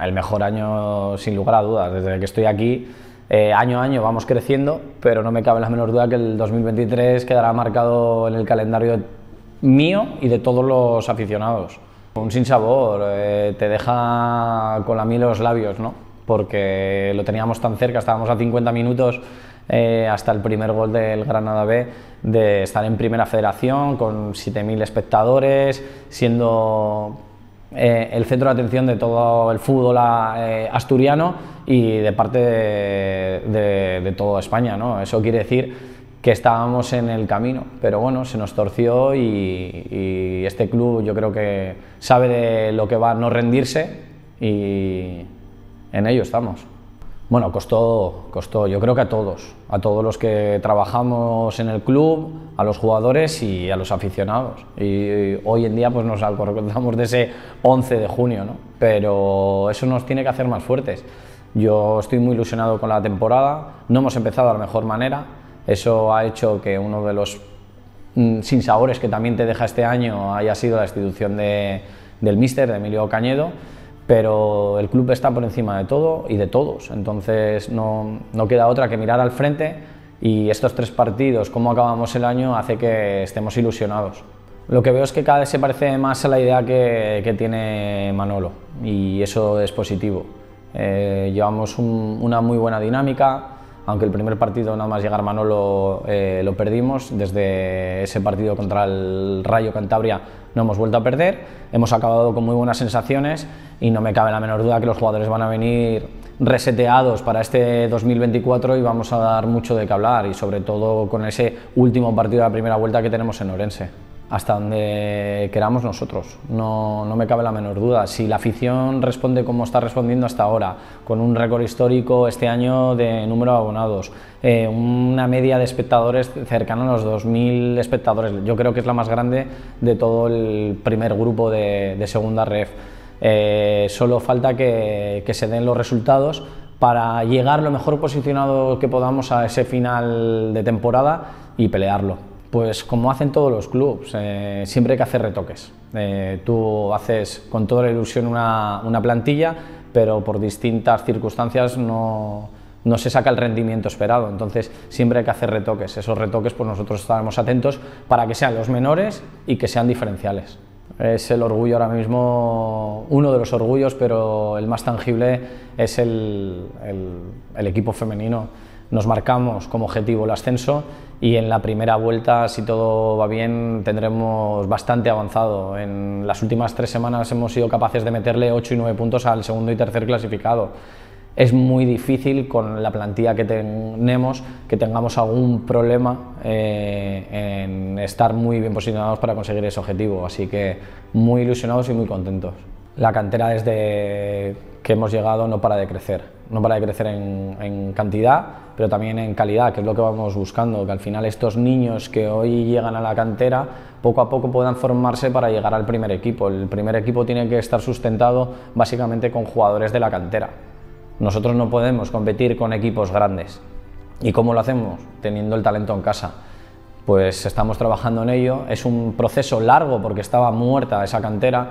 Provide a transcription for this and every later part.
el mejor año sin lugar a dudas. Desde que estoy aquí, eh, año a año vamos creciendo, pero no me cabe la menor duda que el 2023 quedará marcado en el calendario mío y de todos los aficionados. Un sinsabor, eh, te deja con la miel los labios, ¿no? Porque lo teníamos tan cerca, estábamos a 50 minutos eh, hasta el primer gol del Granada B, de estar en primera federación con 7.000 espectadores, siendo eh, el centro de atención de todo el fútbol eh, asturiano y de parte de, toda España. ¿no? Eso quiere decir que estábamos en el camino, pero bueno, se nos torció y, y este club yo creo que sabe de lo que va a no rendirse y en ello estamos. Bueno, costó, costó, yo creo que a todos, a todos los que trabajamos en el club, a los jugadores y a los aficionados. Y hoy en día pues nos acordamos de ese 11 de junio, ¿no? Pero eso nos tiene que hacer más fuertes. Yo estoy muy ilusionado con la temporada, no hemos empezado a la mejor manera, eso ha hecho que uno de los mm, sinsabores que también te deja este año haya sido la institución del míster, de Emilio Cañedo, pero el club está por encima de todo y de todos, entonces no, queda otra que mirar al frente y estos tres partidos, cómo acabamos el año, hace que estemos ilusionados. Lo que veo es que cada vez se parece más a la idea que, tiene Manolo y eso es positivo. Eh, llevamos una muy buena dinámica, aunque el primer partido nada más llegar Manolo eh, lo perdimos, desde ese partido contra el Rayo Cantabria no hemos vuelto a perder, hemos acabado con muy buenas sensaciones y no me cabe la menor duda que los jugadores van a venir reseteados para este 2024 y vamos a dar mucho de qué hablar y sobre todo con ese último partido de la primera vuelta que tenemos en Orense hasta donde queramos nosotros, no, no, me cabe la menor duda. Si la afición responde como está respondiendo hasta ahora, con un récord histórico este año de número de abonados, eh, una media de espectadores cercana a los 2.000 espectadores, yo creo que es la más grande de todo el primer grupo de, segunda ref. Eh, solo falta que se den los resultados para llegar lo mejor posicionado que podamos a ese final de temporada y pelearlo. Pues como hacen todos los clubes, eh, siempre hay que hacer retoques. Eh, tú haces con toda la ilusión una, plantilla, pero por distintas circunstancias no, se saca el rendimiento esperado. Entonces siempre hay que hacer retoques. Esos retoques pues nosotros estaremos atentos para que sean los menores y que sean diferenciales. Es el orgullo ahora mismo, uno de los orgullos, pero el más tangible es el equipo femenino nos marcamos como objetivo el ascenso y en la primera vuelta, si todo va bien, tendremos bastante avanzado. En las últimas tres semanas hemos sido capaces de meterle 8 y 9 puntos al segundo y tercer clasificado. Es muy difícil con la plantilla que tenemos que tengamos algún problema eh, en estar muy bien posicionados para conseguir ese objetivo. Así que muy ilusionados y muy contentos la cantera desde que hemos llegado no para de crecer, no para de crecer en, cantidad, pero también en calidad, que es lo que vamos buscando, que al final estos niños que hoy llegan a la cantera poco a poco puedan formarse para llegar al primer equipo. El primer equipo tiene que estar sustentado básicamente con jugadores de la cantera. Nosotros no podemos competir con equipos grandes. ¿Y cómo lo hacemos? Teniendo el talento en casa pues estamos trabajando en ello. Es un proceso largo porque estaba muerta esa cantera,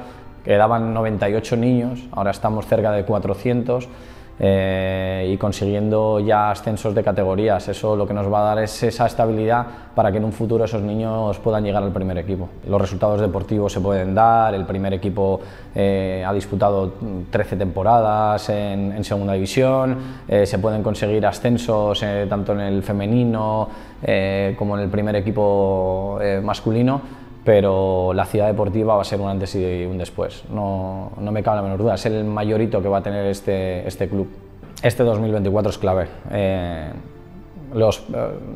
Quedaban 98 niños, ahora estamos cerca de 400 eh, y consiguiendo ya ascensos de categorías. Eso lo que nos va a dar es esa estabilidad para que en un futuro esos niños puedan llegar al primer equipo. Los resultados deportivos se pueden dar, el primer equipo eh, ha disputado 13 temporadas en, segunda división, eh, se pueden conseguir ascensos tanto en el femenino como en el primer equipo masculino pero la ciudad deportiva va a ser un antes y un después, no, no me cabe la menor duda, es el mayorito que va a tener este, este club. Este 2024 es clave. Eh, los, eh,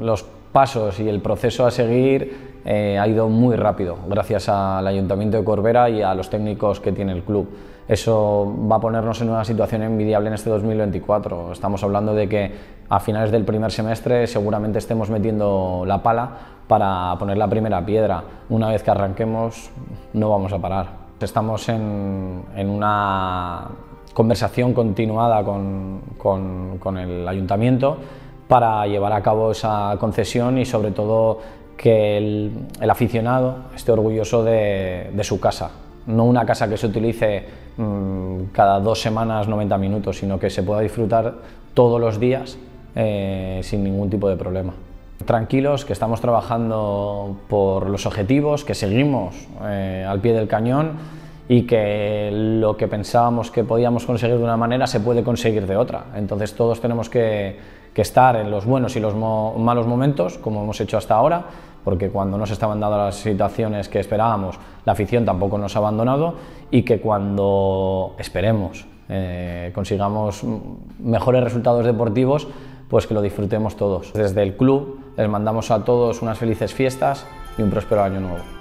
los pasos y el proceso a seguir eh, ha ido muy rápido, gracias al Ayuntamiento de Corbera y a los técnicos que tiene el club. Eso va a ponernos en una situación envidiable en este 2024. Estamos hablando de que a finales del primer semestre seguramente estemos metiendo la pala para poner la primera piedra. Una vez que arranquemos, no vamos a parar. Estamos en, una conversación continuada con el ayuntamiento para llevar a cabo esa concesión y sobre todo que el, aficionado esté orgulloso de, su casa. No una casa que se utilice mm, cada dos semanas 90 minutos, sino que se pueda disfrutar todos los días eh, sin ningún tipo de problema tranquilos, que estamos trabajando por los objetivos, que seguimos eh, al pie del cañón y que lo que pensábamos que podíamos conseguir de una manera se puede conseguir de otra. Entonces todos tenemos que, estar en los buenos y los malos momentos, como hemos hecho hasta ahora, porque cuando no estaban dando las situaciones que esperábamos, la afición tampoco nos ha abandonado y que cuando esperemos eh, consigamos mejores resultados deportivos, pues que lo disfrutemos todos. Desde el club les mandamos a todos unas felices fiestas y un próspero año nuevo.